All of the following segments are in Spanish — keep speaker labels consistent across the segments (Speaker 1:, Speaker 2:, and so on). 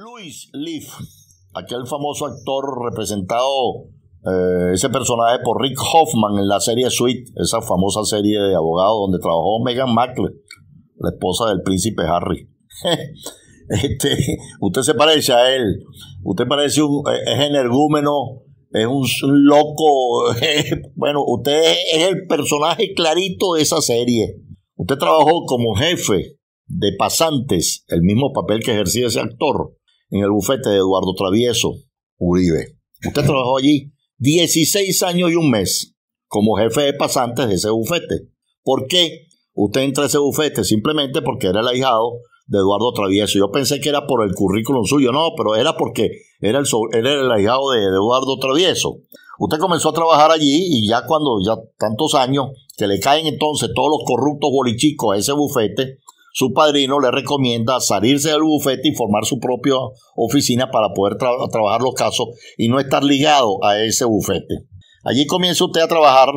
Speaker 1: Luis Leaf, aquel famoso actor representado, eh, ese personaje por Rick Hoffman en la serie Suite, esa famosa serie de abogados donde trabajó Meghan Markle, la esposa del príncipe Harry. este, usted se parece a él, usted parece un eh, es energúmeno, es un loco, bueno, usted es el personaje clarito de esa serie. Usted trabajó como jefe de pasantes, el mismo papel que ejercía ese actor, en el bufete de Eduardo Travieso Uribe. Usted trabajó allí 16 años y un mes como jefe de pasantes de ese bufete. ¿Por qué usted entra a ese bufete? Simplemente porque era el ahijado de Eduardo Travieso. Yo pensé que era por el currículum suyo, no, pero era porque era el, era el ahijado de Eduardo Travieso. Usted comenzó a trabajar allí y ya cuando ya tantos años que le caen entonces todos los corruptos bolichicos a ese bufete, su padrino le recomienda salirse del bufete y formar su propia oficina para poder trabajar los casos y no estar ligado a ese bufete. Allí comienza usted a trabajar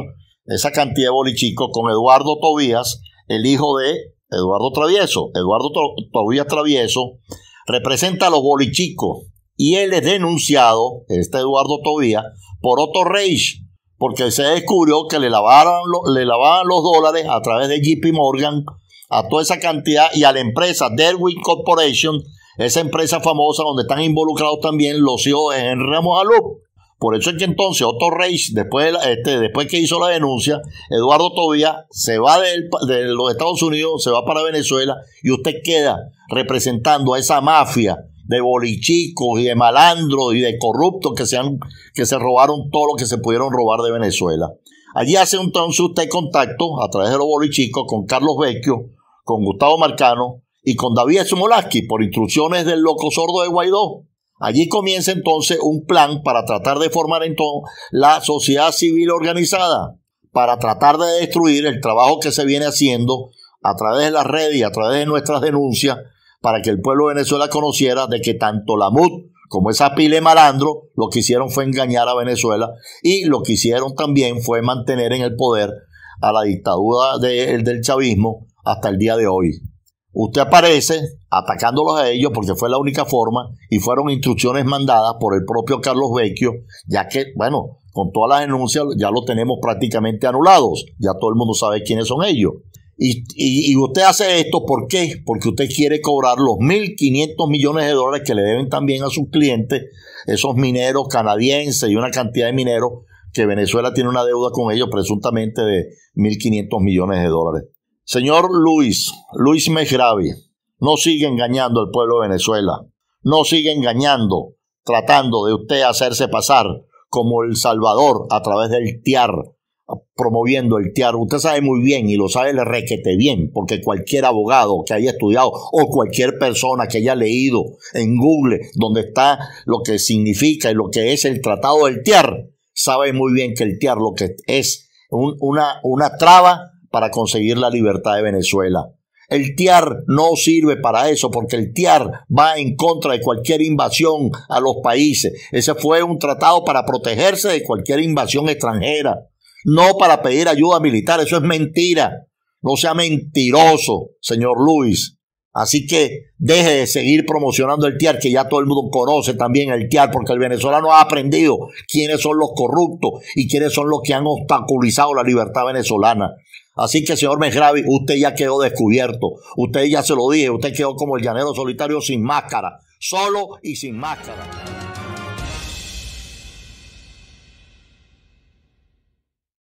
Speaker 1: esa cantidad de bolichicos con Eduardo Tobías, el hijo de Eduardo Travieso. Eduardo Tobías Travieso representa a los bolichicos y él es denunciado, este Eduardo Tobías, por Otto Reich, porque se descubrió que le le lavaban los dólares a través de JP Morgan a toda esa cantidad y a la empresa Derwin Corporation, esa empresa famosa donde están involucrados también los hijos de Henry Ramos Por eso es que entonces Otto Reis, después, este, después que hizo la denuncia, Eduardo Tobía se va de los Estados Unidos, se va para Venezuela y usted queda representando a esa mafia de bolichicos y de malandros y de corruptos que se, que se robaron todo lo que se pudieron robar de Venezuela. Allí hace entonces usted contacto a través de los bolichicos con Carlos Vecchio, con Gustavo Marcano y con David Smolaski por instrucciones del loco sordo de Guaidó. Allí comienza entonces un plan para tratar de formar entonces la sociedad civil organizada, para tratar de destruir el trabajo que se viene haciendo a través de las redes y a través de nuestras denuncias, para que el pueblo de Venezuela conociera de que tanto la MUD como esa pile malandro, lo que hicieron fue engañar a Venezuela y lo que hicieron también fue mantener en el poder a la dictadura del chavismo hasta el día de hoy. Usted aparece atacándolos a ellos porque fue la única forma y fueron instrucciones mandadas por el propio Carlos Vecchio, ya que, bueno, con todas las denuncias ya lo tenemos prácticamente anulados, ya todo el mundo sabe quiénes son ellos. Y, y usted hace esto, ¿por qué? Porque usted quiere cobrar los 1.500 millones de dólares que le deben también a sus clientes, esos mineros canadienses y una cantidad de mineros que Venezuela tiene una deuda con ellos presuntamente de 1.500 millones de dólares. Señor Luis, Luis Mejravi, no sigue engañando al pueblo de Venezuela. No sigue engañando, tratando de usted hacerse pasar como el Salvador a través del TIAR, promoviendo el TIAR. Usted sabe muy bien y lo sabe el requete bien, porque cualquier abogado que haya estudiado o cualquier persona que haya leído en Google donde está lo que significa y lo que es el tratado del TIAR, sabe muy bien que el TIAR lo que es una, una traba para conseguir la libertad de Venezuela. El TIAR no sirve para eso porque el TIAR va en contra de cualquier invasión a los países. Ese fue un tratado para protegerse de cualquier invasión extranjera, no para pedir ayuda militar. Eso es mentira. No sea mentiroso, señor Luis. Así que deje de seguir promocionando el TIAR, que ya todo el mundo conoce también el TIAR, porque el venezolano ha aprendido quiénes son los corruptos y quiénes son los que han obstaculizado la libertad venezolana. Así que, señor Mejravi, usted ya quedó descubierto. Usted ya se lo dije, usted quedó como el llanero solitario sin máscara, solo y sin máscara.